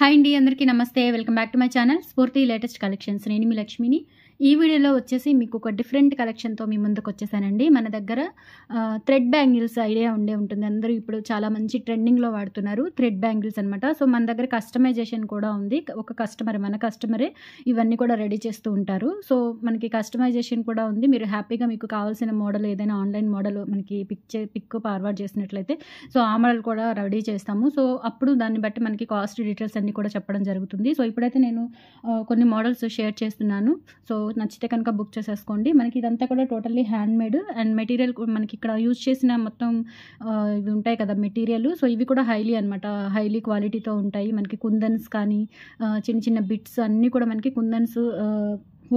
hi అండి అందరికీ నమస్తే welcome back to my channel Spoorthi latest collections నేను మీ లక్ష్మిని ఈ వీడియోలో వచ్చేసి మీకు ఒక డిఫరెంట్ కలెక్షన్తో మీ ముందుకు వచ్చేసానండి మన దగ్గర థ్రెడ్ బ్యాంగిల్స్ ఐడియా ఉండే ఉంటుంది అందరూ ఇప్పుడు చాలా మంచి ట్రెండింగ్లో వాడుతున్నారు థ్రెడ్ బ్యాంగిల్స్ అనమాట సో మన దగ్గర కస్టమైజేషన్ కూడా ఉంది ఒక కస్టమర్ మన కస్టమరే ఇవన్నీ కూడా రెడీ చేస్తూ ఉంటారు సో మనకి కస్టమైజేషన్ కూడా ఉంది మీరు హ్యాపీగా మీకు కావాల్సిన మోడల్ ఏదైనా ఆన్లైన్ మోడల్ మనకి పిక్ చే పిక్ ఫార్వర్డ్ చేసినట్లయితే సో ఆ మోడల్ కూడా రెడీ చేస్తాము సో అప్పుడు దాన్ని బట్టి మనకి కాస్ట్ డీటెయిల్స్ అన్నీ కూడా చెప్పడం జరుగుతుంది సో ఇప్పుడైతే నేను కొన్ని మోడల్స్ షేర్ చేస్తున్నాను సో నచ్చితే కనుక బుక్ చేసేసుకోండి మనకి ఇదంతా కూడా totally handmade and material మనకి ఇక్కడ యూజ్ చేసిన మొత్తం ఇవి ఉంటాయి కదా మెటీరియల్ సో ఇవి కూడా హైలీ అనమాట హైలీ క్వాలిటీతో ఉంటాయి మనకి కుందన్స్ కానీ చిన్న చిన్న బిట్స్ అన్నీ కూడా మనకి కుందన్స్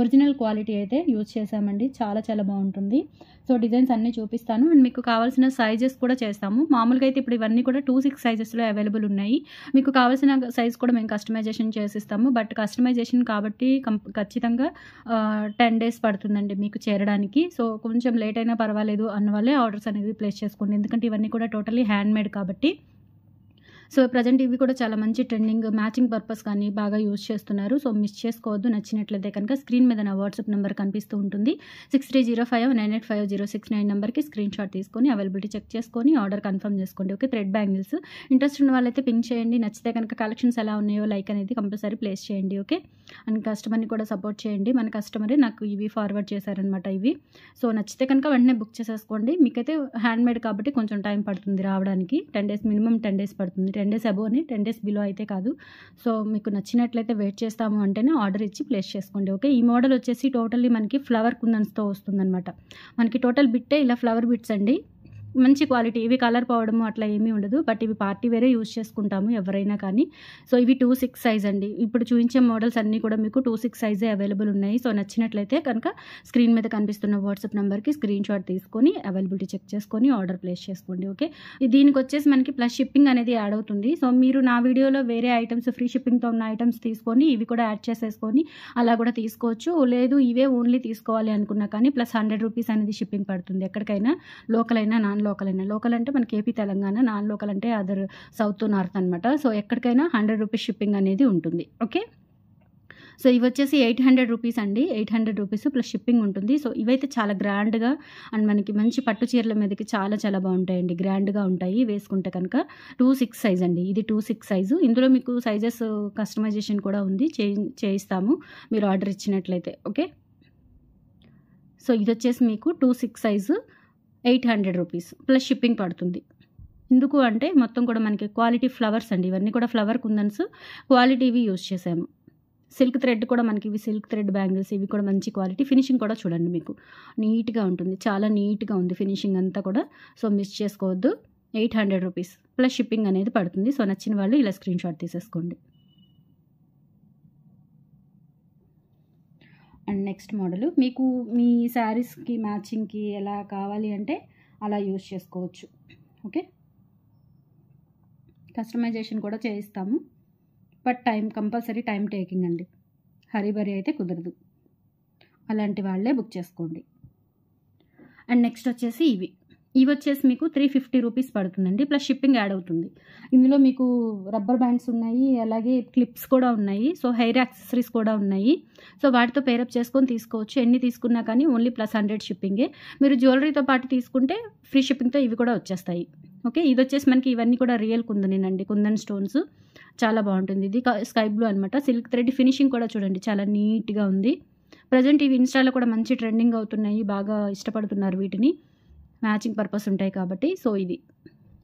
ఒరిజినల్ క్వాలిటీ అయితే యూజ్ చేశామండి చాలా చాలా బాగుంటుంది సో డిజైన్స్ అన్నీ చూపిస్తాను అండ్ మీకు కావాల్సిన సైజెస్ కూడా చేస్తాము మామూలుగా అయితే ఇప్పుడు ఇవన్నీ కూడా టూ సిక్స్ సైజెస్లో అవైలబుల్ ఉన్నాయి మీకు కావాల్సిన సైజ్ కూడా మేము కస్టమైజేషన్ చేసిస్తాము బట్ కస్టమైజేషన్ కాబట్టి ఖచ్చితంగా టెన్ డేస్ పడుతుందండి మీకు చేరడానికి సో కొంచెం లేట్ అయినా పర్వాలేదు అన్న వాళ్ళే ఆర్డర్స్ అనేది ప్లేస్ చేసుకోండి ఎందుకంటే ఇవన్నీ కూడా టోటలీ హ్యాండ్ మేడ్ కాబట్టి సో ప్రజెంట్ ఇవి కూడా చాలా మంచి ట్రెండింగ్ మ్యాచింగ్ పర్పస్ కానీ బాగా యూజ్ చేస్తున్నారు సో మిస్ చేసుకోవద్దు నచ్చినట్లయితే కనుక స్క్రీన్ మీద నా వాట్సాప్ నెంబర్ కనిపిస్తూ ఉంటుంది six three zero five nine eight five zero six nine నెంబర్కి స్క్రీన్ షాట్ తీసుకొని అవైలబిలిటీ చెక్ చేసుకొని ఆర్డర్ కన్ఫర్మ్ చేసుకోండి ఓకే థ్రెడ్ బ్యాంగిల్స్ ఇంట్రెస్ట్ ఉన్న వాళ్ళైతే పింక్ చేయండి నచ్చితే కనుక కలెక్షన్స్ ఎలా ఉన్నాయో లైక్ అనేది కంపల్సరీ ప్లేస్ చేయండి ఓకే అండ్ కస్టమర్ని కూడా సపోర్ట్ చేయండి మన కస్టమరే నాకు ఇవి ఫార్వర్డ్ చేశారనమాట ఇవి సో నచ్చితే కనుక వెంటనే బుక్ చేసేసుకోండి మీకైతే హ్యాండ్మేడ్ కాబట్టి కొంచెం టైం పడుతుంది రావడానికి ten days minimum ten days పడుతుంది టెన్ డేస్ అని టెన్ డేస్ బిలో అయితే కాదు సో మీకు నచ్చినట్లయితే వెయిట్ చేస్తాము అంటేనే ఆర్డర్ ఇచ్చి ప్లేస్ చేసుకోండి ఓకే ఈ మోడల్ వచ్చేసి టోటల్లీ మనకి ఫ్లవర్ కుందన్స్తో వస్తుందన్నమాట మనకి టోటల్ బిట్టే ఇలా ఫ్లవర్ బిట్స్ అండి మంచి క్వాలిటీ ఇవి కలర్ పోవడము అట్లా ఏమీ ఉండదు బట్ ఇవి పార్టీ వేరే యూజ్ చేసుకుంటాము ఎవరైనా కానీ సో ఇవి టూ సిక్స్ సైజ్ అండి ఇప్పుడు చూపించే మోడల్స్ అన్నీ కూడా మీకు టూ సిక్స్ సైజే అవైలబుల్ ఉన్నాయి సో నచ్చినట్లయితే కనుక స్క్రీన్ మీద కనిపిస్తున్న వాట్సాప్ నెంబర్కి స్క్రీన్ షాట్ తీసుకొని అవైలబిలిటీ చెక్ చేసుకొని ఆర్డర్ ప్లేస్ చేసుకోండి ఓకే దీనికి వచ్చేసి మనకి ప్లస్ షిప్పింగ్ అనేది యాడ్ అవుతుంది సో మీరు నా వీడియోలో వేరే ఐటమ్స్ ఫ్రీ షిప్పింగ్తో ఉన్న ఐటమ్స్ తీసుకొని ఇవి కూడా యాడ్ చేసేసుకొని అలా కూడా తీసుకోవచ్చు లేదు ఇవే ఓన్లీ తీసుకోవాలి అనుకున్నా కానీ ప్లస్ హండ్రెడ్ రూపీస్ అనేది షిప్పింగ్ పడుతుంది ఎక్కడికైనా లోకల్ అయినా నాన్ లోకల్ అయినా లోకల్ అంటే మనకి ఏపీ తెలంగాణ నాన్ లోకల్ అంటే అదర్ సౌత్ నార్త్ అనమాట సో ఎక్కడికైనా హండ్రెడ్ రూపీస్ షిప్పింగ్ అనేది ఉంటుంది ఓకే సో ఇవి వచ్చేసి ఎయిట్ హండ్రెడ్ రూపీస్ అండి eight hundred rupees plus shipping ఉంటుంది సో ఇవైతే చాలా గ్రాండ్గా అండ్ మనకి మంచి పట్టు చీరల మీదకి చాలా చాలా బాగుంటాయండి గ్రాండ్గా ఉంటాయి వేసుకుంటే కనుక టూ సిక్స్ సైజ్ అండి ఇది టూ సిక్స్ సైజు ఇందులో మీకు సైజెస్ కస్టమైజేషన్ కూడా ఉంది చేయిస్తాము మీరు ఆర్డర్ ఇచ్చినట్లయితే ఓకే సో ఇది వచ్చేసి మీకు two six size eight hundred rupees plus shipping పడుతుంది ఎందుకు అంటే మొత్తం కూడా మనకి క్వాలిటీ ఫ్లవర్స్ అండి ఇవన్నీ కూడా ఫ్లవర్ కుందన్స్ క్వాలిటీవి యూజ్ చేసాము సిల్క్ థ్రెడ్ కూడా మనకి ఇవి సిల్క్ థ్రెడ్ బ్యాంగిల్స్ ఇవి కూడా మంచి క్వాలిటీ ఫినిషింగ్ కూడా చూడండి మీకు నీట్గా ఉంటుంది చాలా నీట్గా ఉంది ఫినిషింగ్ అంతా కూడా సో మిస్ చేసుకోవద్దు eight hundred rupees plus shipping అనేది పడుతుంది సో నచ్చిన వాళ్ళు ఇలా స్క్రీన్ షాట్ తీసేసుకోండి అండ్ నెక్స్ట్ మోడల్ మీకు మీ శారీస్కి మ్యాచింగ్కి ఎలా కావాలి అంటే అలా యూజ్ చేసుకోవచ్చు ఓకే కస్టమైజేషన్ కూడా చేయిస్తాము but time compulsory time taking అండి హరీబరీ అయితే కుదరదు అలాంటి వాళ్ళే బుక్ చేసుకోండి అండ్ నెక్స్ట్ వచ్చేసి ఇవి ఇవి వచ్చేసి మీకు త్రీ ఫిఫ్టీ రూపీస్ పడుతుందండి ప్లస్ షిప్పింగ్ యాడ్ అవుతుంది ఇందులో మీకు రబ్బర్ బ్యాండ్స్ ఉన్నాయి అలాగే క్లిప్స్ కూడా ఉన్నాయి సో హెయిర్ యాక్సెసరీస్ కూడా ఉన్నాయి సో వాటితో పేరప్ చేసుకొని తీసుకోవచ్చు ఎన్ని తీసుకున్నా కానీ ఓన్లీ ప్లస్ హండ్రెడ్ షిప్పింగే మీరు జ్యువెలరీతో పాటు తీసుకుంటే ఫ్రీ షిప్పింగ్తో ఇవి కూడా వచ్చేస్తాయి ఓకే ఇది వచ్చేసి మనకి ఇవన్నీ కూడా రియల్ కుందనేనండి కుందన్ స్టోన్స్ చాలా బాగుంటుంది ఇది స్కై బ్లూ అనమాట సిల్క్ థ్రెడ్ ఫినిషింగ్ కూడా చూడండి చాలా నీట్గా ఉంది ప్రజెంట్ ఇవి ఇన్స్టాలో కూడా మంచి ట్రెండింగ్ అవుతున్నాయి బాగా ఇష్టపడుతున్నారు వీటిని మ్యాచింగ్ పర్పస్ ఉంటాయి కాబట్టి సో ఇది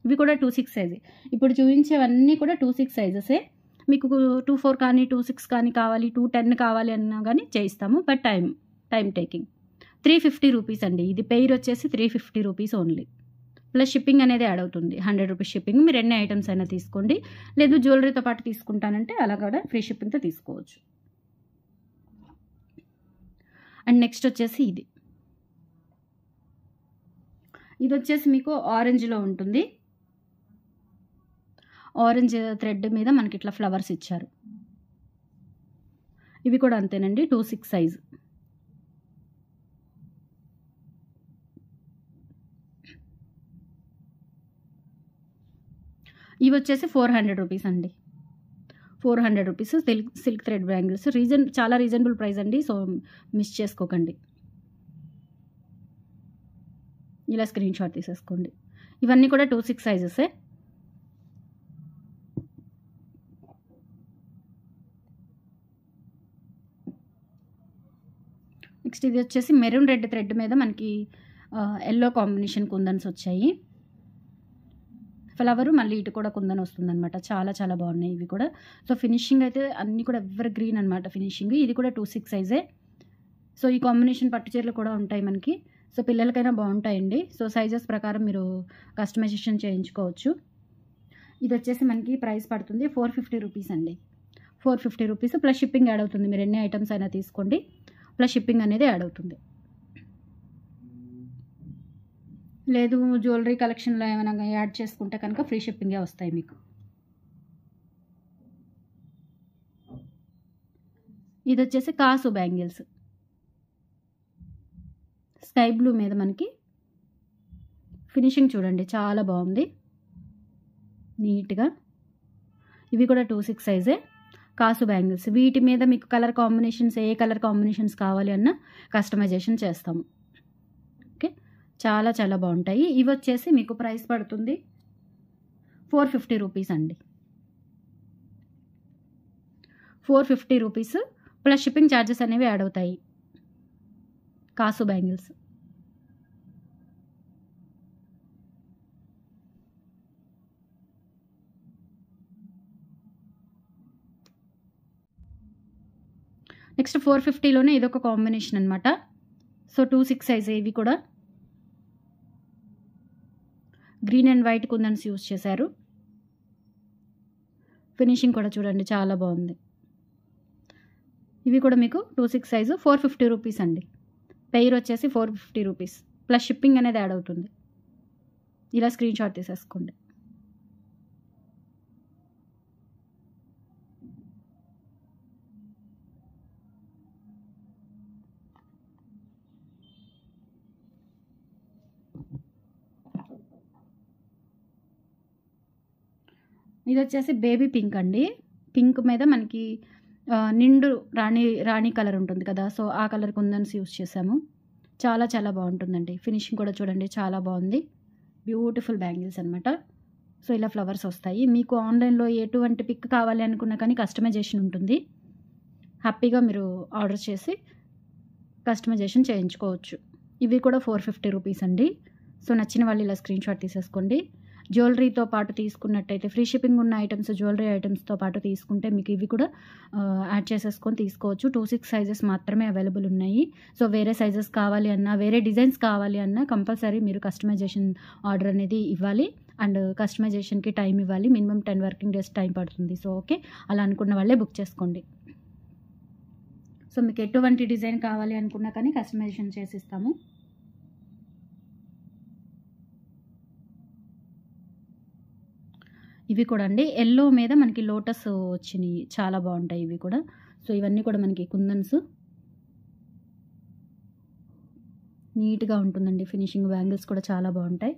ఇవి కూడా టూ సిక్స్ సైజే ఇప్పుడు చూపించేవన్నీ కూడా టూ సిక్స్ సైజెసే మీకు టూ ఫోర్ కానీ టూ సిక్స్ కానీ కావాలి టూ టెన్ కావాలి అన్నా కానీ చేయిస్తాము but time time taking three fifty rupees అండి ఇది పెయిర్ వచ్చేసి three fifty rupees only plus shipping అనేది యాడ్ అవుతుంది హండ్రెడ్ రూపీస్ షిప్పింగ్ మీరు ఎన్ని ఐటమ్స్ అయినా తీసుకోండి లేదు జ్యువెలరీతో పాటు తీసుకుంటానంటే అలా కూడా ఫ్రీ షిప్పింగ్తో తీసుకోవచ్చు అండ్ నెక్స్ట్ వచ్చేసి ఇది ఇది వచ్చేసి మీకు ఆరెంజ్లో ఉంటుంది ఆరెంజ్ థ్రెడ్ మీద మనకి ఇట్లా ఫ్లవర్స్ ఇచ్చారు ఇవి కూడా అంతేనండి టూ సిక్స్ సైజ్ ఇవి వచ్చేసి ఫోర్ హండ్రెడ్ రూపీస్ అండి four hundred rupees silk silk thread bangles reason చాలా రీజనబుల్ ప్రైస్ అండి సో మిస్ చేసుకోకండి ఇలా స్క్రీన్ షాట్ తీసేసుకోండి ఇవన్నీ కూడా టూ సిక్స్ సైజెసే నెక్స్ట్ ఇది వచ్చేసి మెరూన్ రెడ్ థ్రెడ్ మీద మనకి ఎల్లో కాంబినేషన్ కుందన్స్ వచ్చాయి ఫ్లవరు మళ్ళీ ఇటు కూడా కుందన్ వస్తుందన్నమాట చాలా చాలా బాగున్నాయి ఇవి కూడా సో ఫినిషింగ్ అయితే అన్నీ కూడా ఎవర్ గ్రీన్ అనమాట ఫినిషింగ్ ఇది కూడా టూ సిక్స్ సైజే సో ఈ కాంబినేషన్ పట్టు చీరలు కూడా ఉంటాయి మనకి సో పిల్లలకైనా బాగుంటాయండి సో సైజెస్ ప్రకారం మీరు కస్టమైజేషన్ చేయించుకోవచ్చు ఇది వచ్చేసి మనకి ప్రైస్ పడుతుంది ఫోర్ ఫిఫ్టీ రూపీస్ అండి four fifty rupees plus shipping add అవుతుంది మీరు ఎన్ని ఐటమ్స్ అయినా తీసుకోండి ప్లస్ షిప్పింగ్ అనేది యాడ్ అవుతుంది లేదు జ్యువెలరీ కలెక్షన్లో ఏమైనా యాడ్ చేసుకుంటే కనుక ఫ్రీ షిప్పింగే వస్తాయి మీకు ఇది వచ్చేసి కాసు బ్యాంగిల్స్ స్కై బ్లూ మీద మనకి ఫినిషింగ్ చూడండి చాలా బాగుంది నీట్గా ఇవి కూడా టూ సిక్స్ సైజే కాసు బ్యాంగిల్స్ వీటి మీద మీకు కలర్ కాంబినేషన్స్ ఏ కలర్ కాంబినేషన్స్ కావాలి అన్న కస్టమైజేషన్ చేస్తాము ఓకే చాలా చాలా బాగుంటాయి ఇవి వచ్చేసి మీకు ప్రైస్ పడుతుంది ఫోర్ ఫిఫ్టీ రూపీస్ అండి four fifty rupees plus shipping charges అనేవి యాడ్ అవుతాయి కాసు బ్యాంగిల్స్ నెక్స్ట్ ఫోర్ ఫిఫ్టీలోనే ఇదొక కాంబినేషన్ అనమాట సో టూ సిక్స్ సైజ్ ఇవి కూడా green and white kundans use చేశారు ఫినిషింగ్ కూడా చూడండి చాలా బాగుంది ఇవి కూడా మీకు two six size four fifty rupees అండి పెయిర్ వచ్చేసి four fifty rupees plus shipping అనేది యాడ్ అవుతుంది ఇలా స్క్రీన్ షాట్ తీసేసుకోండి ఇది వచ్చేసి బేబీ పింక్ అండి పింక్ మీద మనకి నిండు రాణి రాణి కలర్ ఉంటుంది కదా సో ఆ కలర్ కుందన్స్ యూస్ చేసాము చాలా చాలా బాగుంటుందండి ఫినిషింగ్ కూడా చూడండి చాలా బాగుంది బ్యూటిఫుల్ బ్యాంగిల్స్ అనమాట సో ఇలా ఫ్లవర్స్ వస్తాయి మీకు ఆన్లైన్లో ఎటువంటి పిక్ కావాలి అనుకున్నా కానీ కస్టమైజేషన్ ఉంటుంది హ్యాపీగా మీరు ఆర్డర్ చేసి కస్టమైజేషన్ చేయించుకోవచ్చు ఇవి కూడా ఫోర్ ఫిఫ్టీ రూపీస్ అండి సో నచ్చిన వాళ్ళు ఇలా స్క్రీన్ షాట్ తీసేసుకోండి జ్యువెలరీతో పాటు తీసుకున్నట్టయితే ఫ్రీ షిప్పింగ్ ఉన్న ఐటమ్స్ జ్యువెలరీ ఐటమ్స్తో పాటు తీసుకుంటే మీకు ఇవి కూడా యాడ్ చేసేసుకొని తీసుకోవచ్చు టూ సిక్స్ సైజెస్ మాత్రమే అవైలబుల్ ఉన్నాయి సో వేరే సైజెస్ కావాలి అన్నా వేరే డిజైన్స్ కావాలి అన్నా కంపల్సరీ మీరు కస్టమైజేషన్ ఆర్డర్ అనేది ఇవ్వాలి అండ్ కస్టమైజేషన్కి టైం ఇవ్వాలి minimum ten working days time పడుతుంది సో ఓకే అలా అనుకున్న వాళ్ళే బుక్ చేసుకోండి సో మీకు ఎటువంటి డిజైన్ కావాలి అనుకున్నా కానీ కస్టమైజేషన్ చేసిస్తాము ఇవి కూడా అండి ఎల్లో మీద మనకి లోటస్ వచ్చినాయి చాలా బాగుంటాయి ఇవి కూడా సో ఇవన్నీ కూడా మనకి కుందన్స్ నీట్గా ఉంటుందండి ఫినిషింగ్ బ్యాంగిల్స్ కూడా చాలా బాగుంటాయి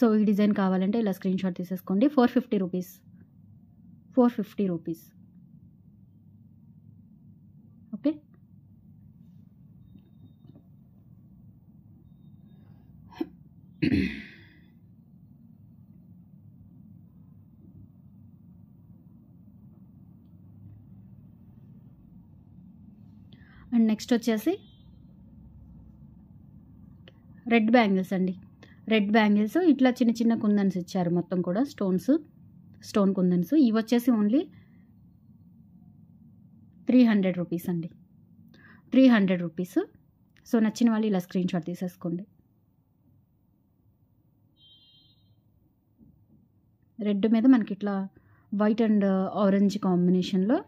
సో ఈ డిజైన్ కావాలంటే ఇలా స్క్రీన్ షాట్ తీసేసుకోండి four fifty rupees four fifty rupees next వచ్చేసి రెడ్ బ్యాంగిల్స్ అండి రెడ్ బ్యాంగిల్స్ ఇట్లా చిన్న చిన్న కుందన్స్ ఇచ్చారు మొత్తం కూడా స్టోన్స్ స్టోన్ కుందన్స్ ఇవి వచ్చేసి ఓన్లీ త్రీ హండ్రెడ్ రూపీస్ అండి త్రీ హండ్రెడ్ రూపీస్ సో నచ్చిన వాళ్ళు ఇలా స్క్రీన్ షాట్ తీసేసుకోండి రెడ్ మీద మనకి ఇట్లా వైట్ అండ్ ఆరెంజ్ కాంబినేషన్లో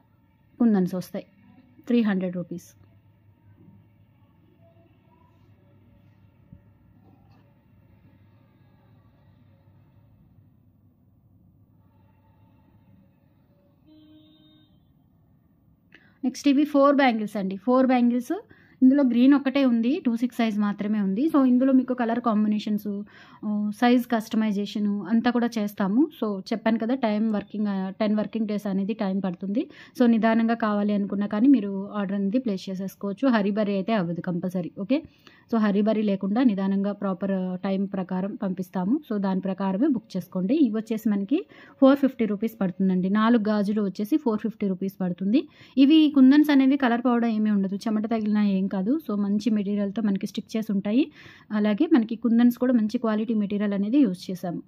కుందన్స్ వస్తాయి త్రీ హండ్రెడ్ రూపీస్ నెక్స్ట్ ఇవి ఫోర్ బ్యాంగిల్స్ అండి ఫోర్ బ్యాంగిల్స్ ఇందులో గ్రీన్ ఒకటే ఉంది టూ సిక్స్ సైజ్ మాత్రమే ఉంది సో ఇందులో మీకు కలర్ కాంబినేషన్స్ సైజ్ కస్టమైజేషన్ అంతా కూడా చేస్తాము సో చెప్పాను కదా time working ten working days అనేది టైం పడుతుంది సో నిదానంగా కావాలి అనుకున్నా కానీ మీరు ఆర్డర్ అనేది ప్లేస్ చేసేసుకోవచ్చు హరీబరీ అయితే అవ్వదు కంపల్సరీ ఓకే సో హరీబరీ లేకుండా నిదానంగా ప్రాపర్ టైం ప్రకారం పంపిస్తాము సో దాని ప్రకారమే బుక్ చేసుకోండి ఇవి వచ్చేసి మనకి ఫోర్ ఫిఫ్టీ రూపీస్ పడుతుందండి నాలుగు గాజులు వచ్చేసి ఫోర్ ఫిఫ్టీ రూపీస్ పడుతుంది ఇవి కుందన్స్ అనేవి కలర్ పౌడర్ ఏమీ ఉండదు చెమట తగిలిన ఏం కాదు సో మంచి మెటీరియల్తో మనకి స్టిక్ చేసి ఉంటాయి అలాగే మనకి కుందన్స్ కూడా మంచి క్వాలిటీ మెటీరియల్ అనేది యూజ్ చేసాము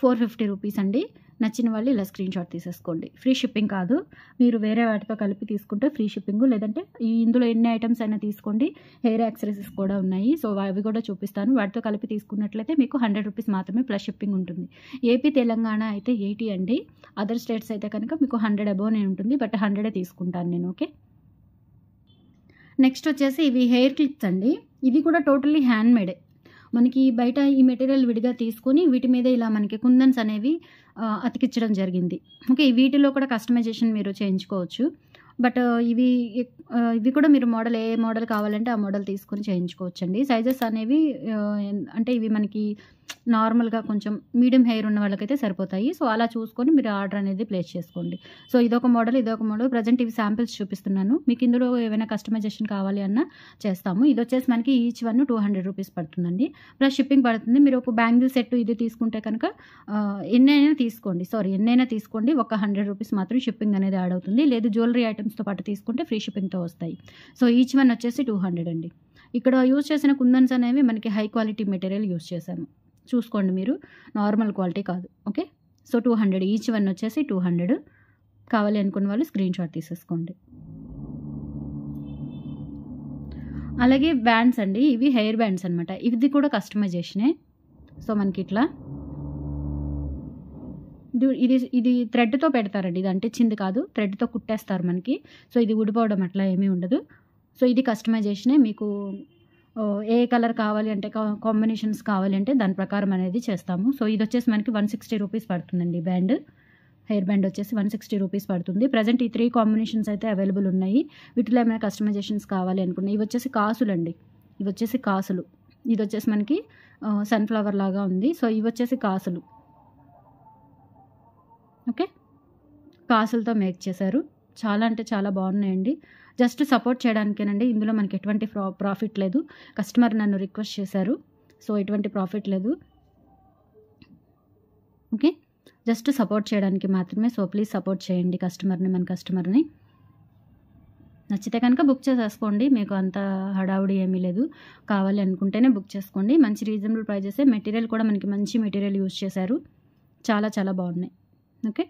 ఫోర్ ఫిఫ్టీ రూపీస్ అండి నచ్చిన వాళ్ళు ఇలా స్క్రీన్ షాట్ తీసేసుకోండి ఫ్రీ షిప్పింగ్ కాదు మీరు వేరే వాటితో కలిపి తీసుకుంటే ఫ్రీ షిప్పింగ్ లేదంటే ఇందులో ఎన్ని ఐటమ్స్ అయినా తీసుకోండి హెయిర్ యాక్సరీసెస్ కూడా ఉన్నాయి సో అవి కూడా చూపిస్తాను వాటితో కలిపి తీసుకున్నట్లయితే మీకు హండ్రెడ్ రూపీస్ మాత్రమే ప్లస్ షిప్పింగ్ ఉంటుంది ఏపీ తెలంగాణ అయితే ఎయిటీ అండి అదర్ స్టేట్స్ అయితే కనుక మీకు హండ్రెడ్ అబోనే ఉంటుంది బట్ హండ్రెడే తీసుకుంటాను నేను ఓకే నెక్స్ట్ వచ్చేసి ఇవి హెయిర్ క్లిప్స్ అండి ఇవి కూడా టోటల్లీ హ్యాండ్ మేడే మనకి బయట ఈ మెటీరియల్ విడిగా తీసుకొని వీటి మీద ఇలా మనకి కుందన్స్ అనేవి అతికించడం జరిగింది ఓకే వీటిలో కూడా కస్టమైజేషన్ మీరు చేయించుకోవచ్చు బట్ ఇవి ఇవి కూడా మీరు మోడల్ ఏ మోడల్ కావాలంటే ఆ మోడల్ తీసుకొని చేయించుకోవచ్చండి సైజెస్ అనేవి అంటే ఇవి మనకి నార్మల్గా కొంచెం మీడియం హెయిర్ ఉన్న వాళ్ళకైతే సరిపోతాయి సో అలా చూసుకొని మీరు ఆర్డర్ అనేది ప్లేస్ చేసుకోండి సో ఇదొక మోడల్ ఇదొక మోడల్ ప్రజెంట్ ఇవి శాంపిల్స్ చూపిస్తున్నాను మీకు ఇందులో ఏమైనా కస్టమైజేషన్ కావాలి అన్న చేస్తాము ఇది వచ్చేసి మనకి each one two hundred rupees పడుతుందండి ప్లస్ షిప్పింగ్ పడుతుంది మీరు ఒక బ్యాంగిల్ సెట్ ఇది తీసుకుంటే కనుక ఎన్నైనా తీసుకోండి సారీ ఎన్నైనా తీసుకోండి ఒక హండ్రెడ్ రూపీస్ మాత్రం షిప్పింగ్ అనేది యాడ్ అవుతుంది లేదు జ్యువెలరీ ఐటమ్స్తో పాటు తీసుకుంటే ఫ్రీ షిప్పింగ్తో వస్తాయి సో ఈచ్ వన్ వచ్చేసి టూ హండ్రెడ్ అండి ఇక్కడ యూజ్ చేసిన కుందన్స్ అనేవి మనకి హై క్వాలిటీ మెటీరియల్ యూజ్ చేశాము చూసుకోండి మీరు నార్మల్ క్వాలిటీ కాదు okay so two hundred each one వచ్చేసి టూ హండ్రెడ్ కావాలి అనుకున్న వాళ్ళు స్క్రీన్ షాట్ తీసేసుకోండి అలాగే బ్యాండ్స్ అండి ఇవి హెయిర్ బ్యాండ్స్ అనమాట ఇది కూడా కస్టమైజేషనే సో మనకి ఇట్లా ఇది ఇది థ్రెడ్తో పెడతారండి ఇది అంటించింది కాదు థ్రెడ్తో కుట్టేస్తారు మనకి సో ఇది ఊడిపోవడం అట్లా ఏమీ ఉండదు సో ఇది కస్టమైజేషనే మీకు ఏ కలర్ కావాలి అంటే కాంబినేషన్స్ కావాలి అంటే దాని ప్రకారం అనేది చేస్తాము సో ఇది వచ్చేసి మనకి వన్ సిక్స్టీ రూపీస్ పడుతుందండి బ్యాండ్ హెయిర్ బ్యాండ్ వచ్చేసి వన్ సిక్స్టీ రూపీస్ పడుతుంది ప్రజెంట్ ఈ త్రీ కాంబినేషన్స్ అయితే అవైలబుల్ ఉన్నాయి వీటిలో ఏమైనా కస్టమైజేషన్స్ కావాలి అనుకున్నాయి ఇవి వచ్చేసి కాసులండి ఇవి వచ్చేసి కాసులు ఇది వచ్చేసి మనకి సన్ఫ్లవర్ లాగా ఉంది సో ఇవి వచ్చేసి కాసులు ఓకే కాసులతో మేక్ చేశారు చాలా అంటే చాలా బాగున్నాయండి జస్ట్ సపోర్ట్ చేయడానికేనండి ఇందులో మనకి ఎటువంటి ప్రాఫిట్ లేదు కస్టమర్ నన్ను రిక్వెస్ట్ చేశారు సో ఎటువంటి ప్రాఫిట్ లేదు ఓకే జస్ట్ సపోర్ట్ చేయడానికి మాత్రమే సో ప్లీజ్ సపోర్ట్ చేయండి కస్టమర్ని మన కస్టమర్ని నచ్చితే కనుక బుక్ చేసేసుకోండి మీకు అంత హడావుడి ఏమీ లేదు కావాలి అనుకుంటేనే బుక్ చేసుకోండి మంచి రీజనబుల్ ప్రైజెస్ మెటీరియల్ కూడా మనకి మంచి మెటీరియల్ యూజ్ చేశారు చాలా చాలా బాగున్నాయి ఓకే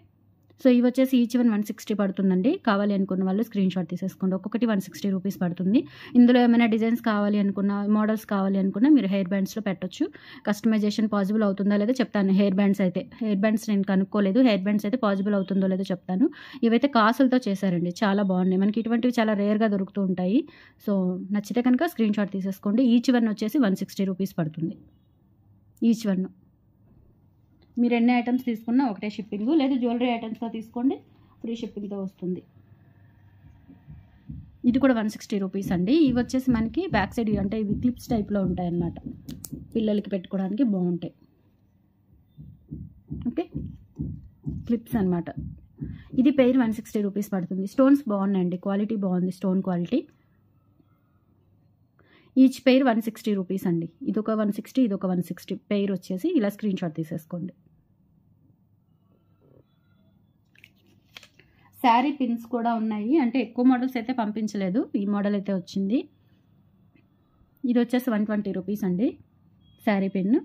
సో ఇవి వచ్చేసి ఈచ్ వన్ వన్ సిక్స్టీ పడుతుందండి కావాలి అనుకున్న వాళ్ళు స్క్రీన్ షాట్ తీసేసుకోండి ఒక్కొక్కటి వన్ సిక్స్టీ రూపీస్ పడుతుంది ఇందులో ఏమైనా డిజైన్స్ కావాలి అనుకున్న మోడల్స్ కావాలి అనుకున్న మీరు హెయిర్ బ్యాండ్స్లో పెట్టొచ్చు కస్టమైజేషన్ పాసిబుల్ అవుతుందా లేదో చెప్తాను హెయిర్ బ్యాండ్స్ అయితే హెయిర్ బ్యాండ్స్ నేను కనుక్కోలేదు హెయిర్ బ్యాండ్స్ అయితే పాసిబుల్ అవుతుందో లేదో చెప్తాను ఇవైతే కాసులతో చేశారండి చాలా బాగున్నాయి మనకి ఇటువంటివి చాలా రేర్గా దొరుకుతూ ఉంటాయి సో నచ్చితే కనుక స్క్రీన్ షాట్ తీసేసుకోండి ఈచ్ వన్ వచ్చేసి వన్ సిక్స్టీ రూపీస్ పడుతుంది ఈచ్ వన్ మీరు ఎన్ని ఐటమ్స్ తీసుకున్నా ఒకటే షిప్పింగ్ లేదా జ్యువెలరీ ఐటమ్స్గా తీసుకోండి ఫ్రీ షిప్పింగ్తో వస్తుంది ఇది కూడా వన్ సిక్స్టీ రూపీస్ అండి ఇవి వచ్చేసి మనకి బ్యాక్ సైడ్ అంటే ఇవి క్లిప్స్ టైప్లో ఉంటాయన్నమాట పిల్లలకి పెట్టుకోవడానికి బాగుంటాయి ఓకే క్లిప్స్ అనమాట ఇది పెయిర్ వన్ సిక్స్టీ రూపీస్ పడుతుంది స్టోన్స్ బాగున్నాయండి క్వాలిటీ బాగుంది stone quality each pair one sixty rupees అండి ఇదొక వన్ సిక్స్టీ ఇదొక వన్ సిక్స్టీ పెయిర్ వచ్చేసి ఇలా స్క్రీన్ షాట్ తీసేసుకోండి శారీ పిన్స్ కూడా ఉన్నాయి అంటే ఎక్కువ మోడల్స్ అయితే పంపించలేదు ఈ మోడల్ అయితే వచ్చింది ఇది వచ్చేసి వన్ ట్వంటీ రూపీస్ అండి sari pin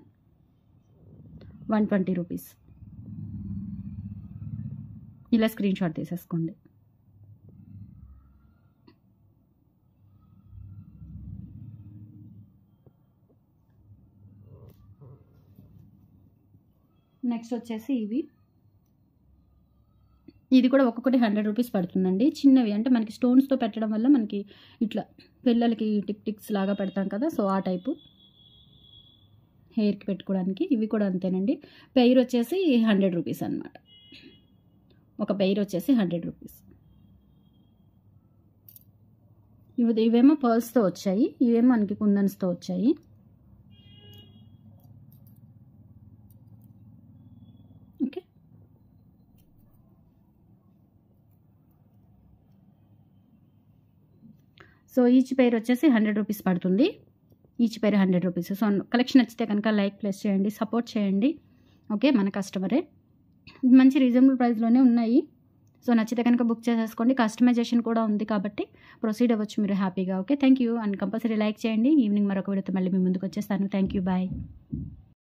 one twenty rupees ఇలా స్క్రీన్ షాట్ తీసేసుకోండి నెక్స్ట్ వచ్చేసి ఇవి ఇది కూడా ఒక్కొక్కటి హండ్రెడ్ రూపీస్ పడుతుందండి చిన్నవి అంటే మనకి స్టోన్స్తో పెట్టడం వల్ల మనకి ఇట్లా పిల్లలకి టిక్ టిక్స్ లాగా పెడతాం కదా సో ఆ టైపు హెయిర్కి పెట్టుకోవడానికి ఇవి కూడా అంతేనండి పెయిర్ వచ్చేసి హండ్రెడ్ రూపీస్ అనమాట ఒక పెయిర్ వచ్చేసి హండ్రెడ్ రూపీస్ ఇవి ఇవేమో పర్ల్స్తో వచ్చాయి ఇవేమో మనకి కుందన్స్తో వచ్చాయి సో ఈచ్ పేరు వచ్చేసి హండ్రెడ్ రూపీస్ పడుతుంది each pair hundred rupees so collection నచ్చితే కనుక లైక్ ప్లేస్ చేయండి సపోర్ట్ చేయండి ఓకే మన కస్టమరే మంచి రీజనబుల్ ప్రైస్లోనే ఉన్నాయి సో నచ్చితే కనుక బుక్ చేసేసుకోండి కస్టమైజేషన్ కూడా ఉంది కాబట్టి ప్రొసీడ్ అవ్వచ్చు మీరు హ్యాపీగా okay thank you and compulsory like చేయండి ఈవినింగ్ మరొక వీడియోతో మళ్ళీ మీ ముందుకు వచ్చేస్తాను థ్యాంక్ యూ బాయ్